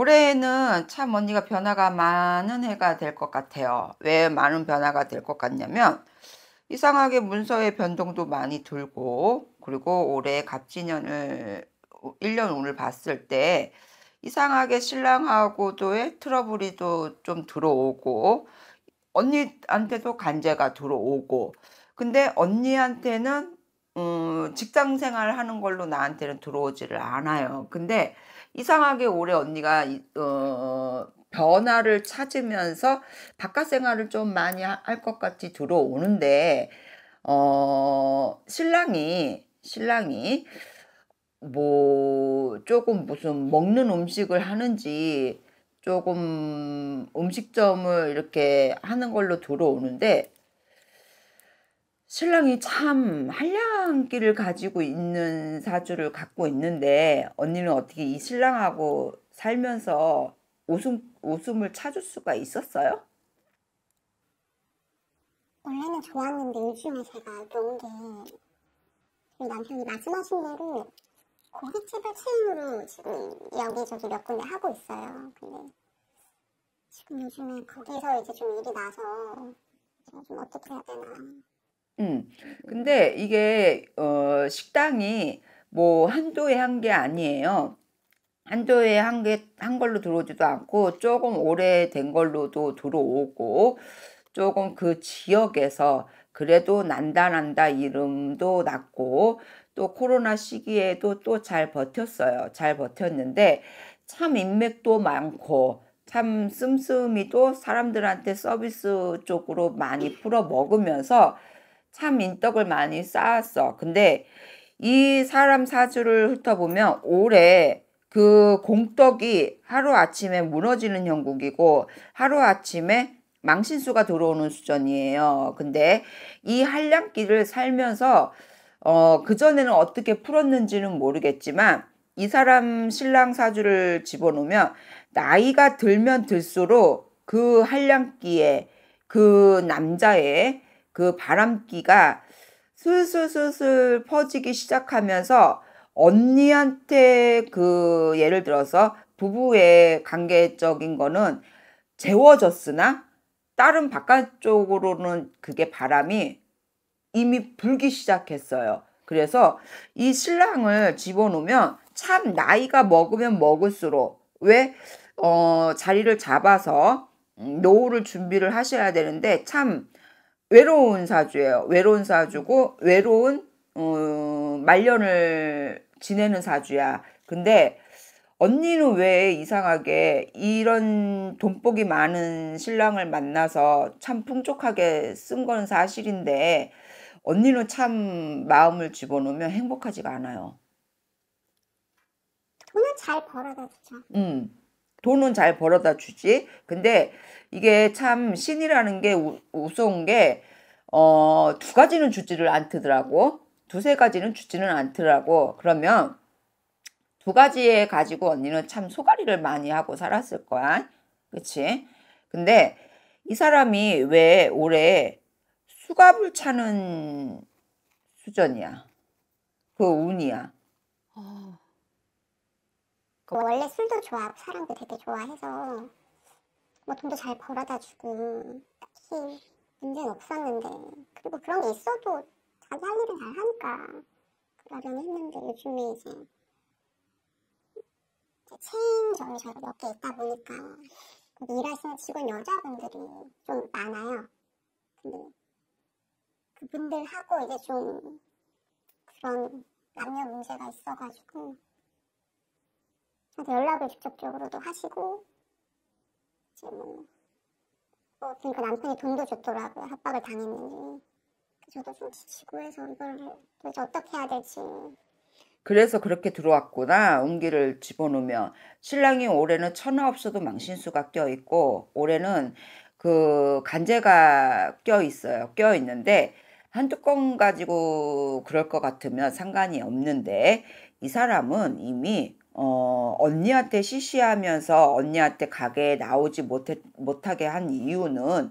올해는 참 언니가 변화가 많은 해가 될 것 같아요. 왜 많은 변화가 될 것 같냐면 이상하게 문서의 변동도 많이 들고 그리고 올해 갑진년을 1년 운을 봤을 때 이상하게 신랑하고도의 트러블이 좀 들어오고 언니한테도 간제가 들어오고 근데 언니한테는 음, 직장 생활을 하는 걸로 나한테는 들어오지를 않아요. 근데 이상하게 올해 언니가 어, 변화를 찾으면서 바깥 생활을 좀 많이 할 것 같이 들어오는데 어, 신랑이 신랑이 뭐 조금 무슨 먹는 음식을 하는지 조금 음식점을 이렇게 하는 걸로 들어오는데 신랑이 참 한량기를 가지고 있는 사주를 갖고 있는데 언니는 어떻게 이 신랑하고 살면서 웃음, 웃음을 찾을 수가 있었어요? 원래는 좋았는데 요즘에 제가 그런 게 남편이 말씀하신 대로 고깃집을 체인으로 지금 여기저기 몇 군데 하고 있어요. 근데 지금 요즘에 거기서 이제 좀 일이 나서 좀 어떻게 해야 되나 음. 근데 이게 어 식당이 뭐 한도에 한 게 아니에요. 한도에 한개한 걸로 들어오지도 않고 조금 오래된 걸로도 들어오고 조금 그 지역에서 그래도 난다 난다 이름도 났고 또 코로나 시기에도 또 잘 버텼어요. 잘 버텼는데 참 인맥도 많고 참 씀씀이도 사람들한테 서비스 쪽으로 많이 풀어 먹으면서 참 인덕을 많이 쌓았어. 근데 이 사람 사주를 훑어보면 올해 그 공덕이 하루아침에 무너지는 형국이고 하루아침에 망신수가 들어오는 수전이에요 근데 이 한량기를 살면서 어, 그전에는 어떻게 풀었는지는 모르겠지만 이 사람 신랑 사주를 집어넣으면 나이가 들면 들수록 그 한량기에 그 남자의 그 바람기가 술술술술 퍼지기 시작하면서 언니한테 그 예를 들어서 부부의 관계적인 거는 재워졌으나 다른 바깥쪽으로는 그게 바람이 이미 불기 시작했어요. 그래서 이 신랑을 집어넣으면 참 나이가 먹으면 먹을수록 왜 어, 자리를 잡아서 음, 노후를 준비를 하셔야 되는데 참 외로운 사주예요. 외로운 사주고 외로운 어, 말년을 지내는 사주야. 근데 언니는 왜 이상하게 이런 돈복이 많은 신랑을 만나서 참 풍족하게 쓴 건 사실인데 언니는 참 마음을 집어넣으면 행복하지가 않아요. 돈은 잘 벌어다 주죠. 음. 돈은 잘 벌어다 주지. 근데 이게 참 신이라는 게 우, 무서운 게, 어, 두 가지는 주지를 않더라고. 두세 가지는 주지는 않더라고. 그러면 두 가지에 가지고 언니는 참 소가리를 많이 하고 살았을 거야. 그치? 근데 이 사람이 왜 올해 수갑을 차는 수전이야? 그 운이야. 어... 뭐 원래 술도 좋아하고 사람도 되게 좋아해서 뭐 돈도 잘 벌어다 주고 딱히 문제는 없었는데 그리고 그런 게 있어도 자기 할 일은 잘 하니까 그러려니 했는데 요즘에 이제, 체인 점이 몇개 있다 보니까 일하시는 직원 여자분들이 좀 많아요. 근데 그분들하고 이제 좀 그런 남녀 문제가 있어가지고 저한테 연락을 직접적으로도 하시고 지금 뭐, 뭐 그러니까 남편이 돈도 줬더라고요 협박을 당했는지 저도 좀 지치고 해서 이걸 도대체 어떻게 해야 될지 그래서 그렇게 들어왔구나. 운기를 집어넣으면 신랑이 올해는 천하 없어도 망신수가 껴 있고 올해는 그 간제가 껴 있어요. 껴 있는데 한 뚜껑 가지고 그럴 것 같으면 상관이 없는데 이 사람은 이미 어, 언니한테 시시하면서 언니한테 가게에 나오지 못해, 못하게 한 이유는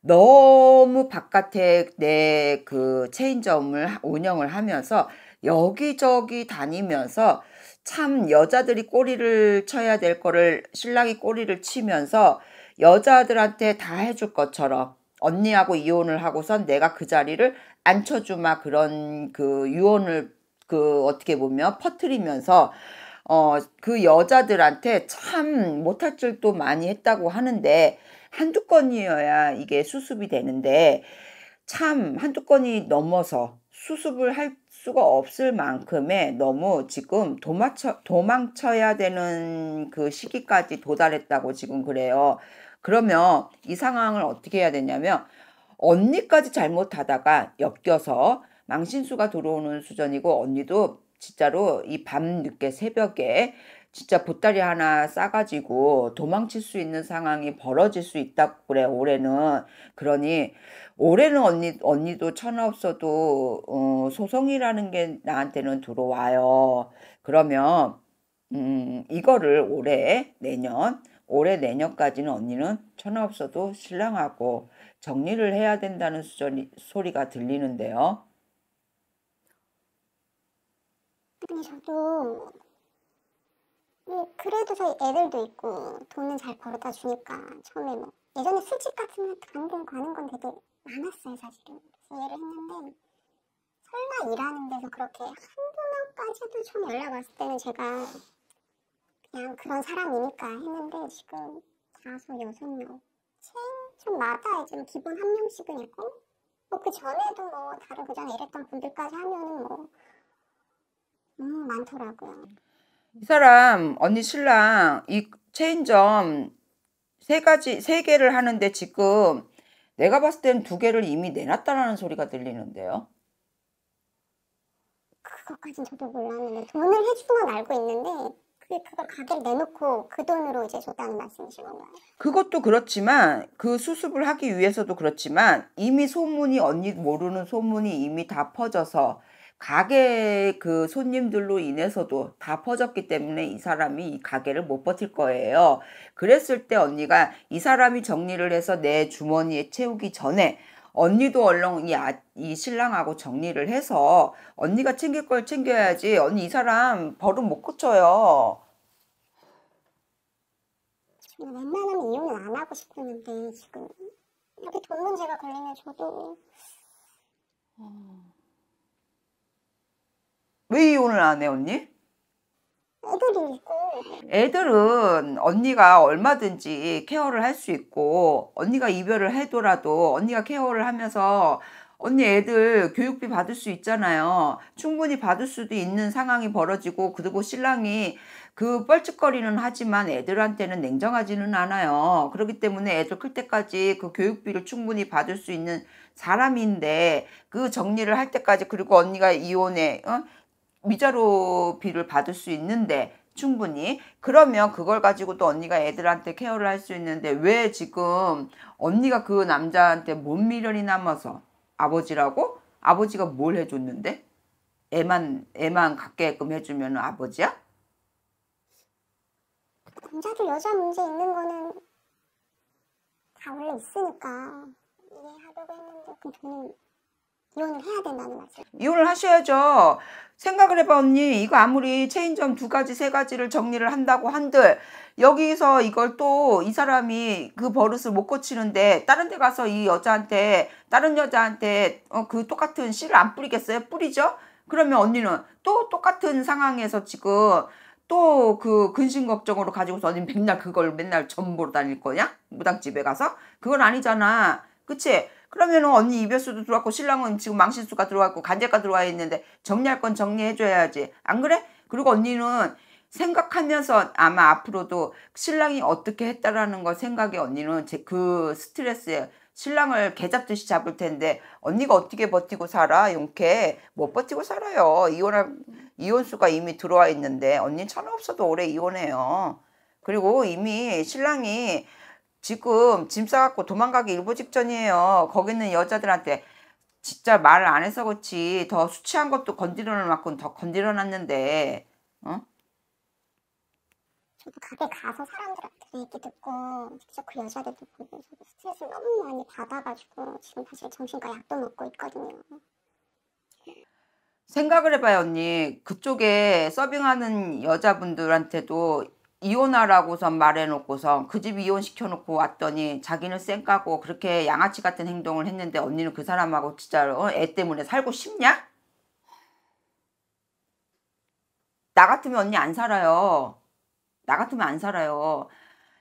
너무 바깥에 내 그 체인점을 운영을 하면서 여기저기 다니면서 참 여자들이 꼬리를 쳐야 될 거를 신랑이 꼬리를 치면서 여자들한테 다 해줄 것처럼 언니하고 이혼을 하고선 내가 그 자리를 앉혀주마 그런 그 유언을 그 어떻게 보면 퍼트리면서 어, 그 여자들한테 참 못할 줄도 많이 했다고 하는데 한두 건이어야 이게 수습이 되는데 참 한두 건이 넘어서 수습을 할 수가 없을 만큼의 너무 지금 도망쳐, 도망쳐야 되는 그 시기까지 도달했다고 지금 그래요. 그러면 이 상황을 어떻게 해야 되냐면 언니까지 잘못하다가 엮여서 망신수가 들어오는 수준이고 언니도 진짜로 이 밤늦게 새벽에 진짜 보따리 하나 싸가지고 도망칠 수 있는 상황이 벌어질 수 있다고 그래 올해는 그러니 올해는 언니 언니도 천하 없어도 어, 소송이라는 게 나한테는 들어와요 그러면 음 이거를 올해 내년 올해 내년까지는 언니는 천하 없어도 신랑하고 정리를 해야 된다는 수저리, 소리가 들리는데요. 근데 저도 네, 그래도 저희 애들도 있고 돈은 잘 벌어다 주니까 처음에 뭐 예전에 술집 같은 데간데 가는 건 되게 많았어요 사실은 이해를 했는데 설마 일하는 데서 그렇게 한두 명까지도 처음 연락 왔을 때는 제가 그냥 그런 사람이니까 했는데 지금 다섯 여섯 명 체인점마다 지금 기본 한 명씩은 있고 뭐 그 전에도 뭐 다른 그전에 일했던 분들까지 하면은 뭐 음, 많더라고요. 이 사람 언니 신랑 이 체인점 세 가지 세 개를 하는데 지금 내가 봤을 때두 개를 이미 내놨다라는 소리가 들리는데요. 그것까진 저도 몰랐는데 돈을 해준 건 알고 있는데 그 그걸 가게를 내놓고 그 돈으로 이제 줬다는 말씀이신 건가요? 그것도 그렇지만 그 수습을 하기 위해서도 그렇지만 이미 소문이 언니 모르는 소문이 이미 다 퍼져서 가게 그 손님들로 인해서도 다 퍼졌기 때문에 이 사람이 이 가게를 못 버틸 거예요. 그랬을 때 언니가 이 사람이 정리를 해서 내 주머니에 채우기 전에 언니도 얼렁 이, 아, 이 신랑하고 정리를 해서 언니가 챙길 걸 챙겨야지 언니 이 사람 버릇 못 고쳐요. 웬만하면 이혼을 안 하고 싶었는데 지금 이렇게 돈 문제가 걸리면 저도 음. 왜 이혼을 안 해 언니? 애들이 있고 애들은 언니가 얼마든지 케어를 할 수 있고 언니가 이별을 해도라도 언니가 케어를 하면서 언니 애들 교육비 받을 수 있잖아요. 충분히 받을 수도 있는 상황이 벌어지고 그리고 신랑이 그 뻘쭘거리는 하지만 애들한테는 냉정하지는 않아요. 그렇기 때문에 애들 클 때까지 그 교육비를 충분히 받을 수 있는 사람인데 그 정리를 할 때까지 그리고 언니가 이혼에 어? 위자료비를 받을 수 있는데 충분히 그러면 그걸 가지고 또 언니가 애들한테 케어를 할 수 있는데 왜 지금 언니가 그 남자한테 못 미련이 남아서 아버지라고 아버지가 뭘 해줬는데 애만 애만 갖게끔 해주면 아버지야? 남자도 여자 문제 있는 거는 다 원래 있으니까 이해하려고 했는데 그 돈이 이혼을 해야 된다는 말씀. 이혼을 하셔야죠. 생각을 해봐 언니 이거 아무리 체인점 두 가지 세 가지를 정리를 한다고 한들 여기서 이걸 또 이 사람이 그 버릇을 못 고치는데 다른 데 가서 이 여자한테 다른 여자한테 어, 그 똑같은 씨를 안 뿌리겠어요? 뿌리죠? 그러면 언니는 또 똑같은 상황에서 지금 또 그 근심 걱정으로 가지고서 언니 맨날 그걸 맨날 전보러 다닐 거냐? 무당집에 가서? 그건 아니잖아. 그치? 그러면 언니 이별수도 들어왔고 신랑은 지금 망신수가 들어왔고 간제가 들어와 있는데 정리할 건 정리해줘야지. 안 그래? 그리고 언니는 생각하면서 아마 앞으로도 신랑이 어떻게 했다라는 거 생각에 언니는 제 그 스트레스에 신랑을 개 잡듯이 잡을 텐데 언니가 어떻게 버티고 살아 용케 못 버티고 살아요 이혼할 이혼수가 이미 들어와 있는데 언니 천 없어도 오래 이혼해요 그리고 이미 신랑이 지금 짐 싸갖고 도망가기 일보 직전이에요. 거기 있는 여자들한테 진짜 말을 안 해서 그렇지 더 수치한 것도 건드려 놨고 더 건드려 놨는데 어? 저도 가게 가서 사람들한테 얘기 듣고 직접 그 여자들도 보면서 스트레스 너무 많이 받아가지고 지금 사실 정신과 약도 먹고 있거든요. 생각을 해봐요 언니 그쪽에 서빙하는 여자분들한테도 이혼하라고선 말해놓고선 그 집 이혼시켜놓고 왔더니 자기는 쌩 까고 그렇게 양아치 같은 행동을 했는데 언니는 그 사람하고 진짜로 어, 애 때문에 살고 싶냐? 나 같으면 언니 안 살아요. 나 같으면 안 살아요.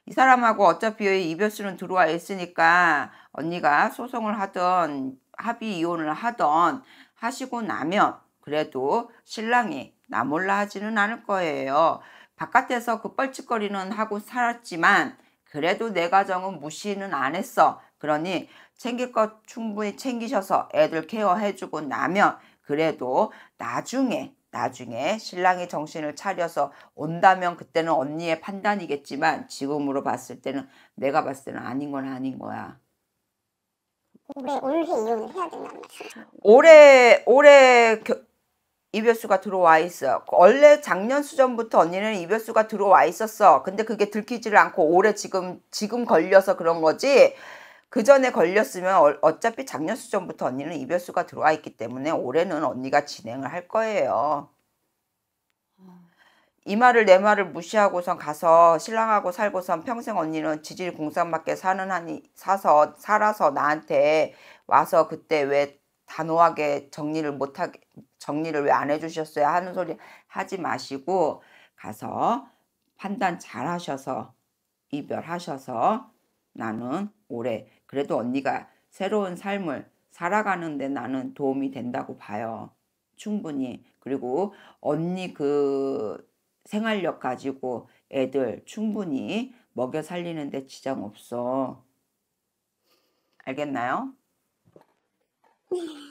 이 사람하고 어차피 이별수는 들어와 있으니까 언니가 소송을 하던 합의 이혼을 하던 하시고 나면 그래도 신랑이 나 몰라 하지는 않을 거예요. 바깥에서 그뻘짓거리는 하고 살았지만 그래도 내 가정은 무시는 안 했어. 그러니 챙길 것 충분히 챙기셔서 애들 케어해주고 나면 그래도 나중에 나중에 신랑이 정신을 차려서 온다면 그때는 언니의 판단이겠지만 지금으로 봤을 때는 내가 봤을 때는 아닌 건 아닌 거야. 올해 올해 이혼을 해야 된다는 말씀. 올해 올해 이별수가 들어와 있어. 원래 작년 수전부터 언니는 이별수가 들어와 있었어. 근데 그게 들키지를 않고 올해 지금 지금 걸려서 그런 거지. 그 전에 걸렸으면 어차피 작년 수전부터 언니는 이별수가 들어와 있기 때문에 올해는 언니가 진행을 할 거예요. 이 말을 내 말을 무시하고선 가서 신랑하고 살고선 평생 언니는 지질 공산맞게 사는 한이 사서 살아서 나한테 와서 그때 왜 단호하게 정리를 못하게 정리를 왜 안 해주셨어요 하는 소리 하지 마시고 가서 판단 잘 하셔서 이별하셔서 나는 올해 그래도 언니가 새로운 삶을 살아가는데 나는 도움이 된다고 봐요. 충분히. 그리고 언니 그 생활력 가지고 애들 충분히 먹여 살리는데 지장 없어. 알겠나요?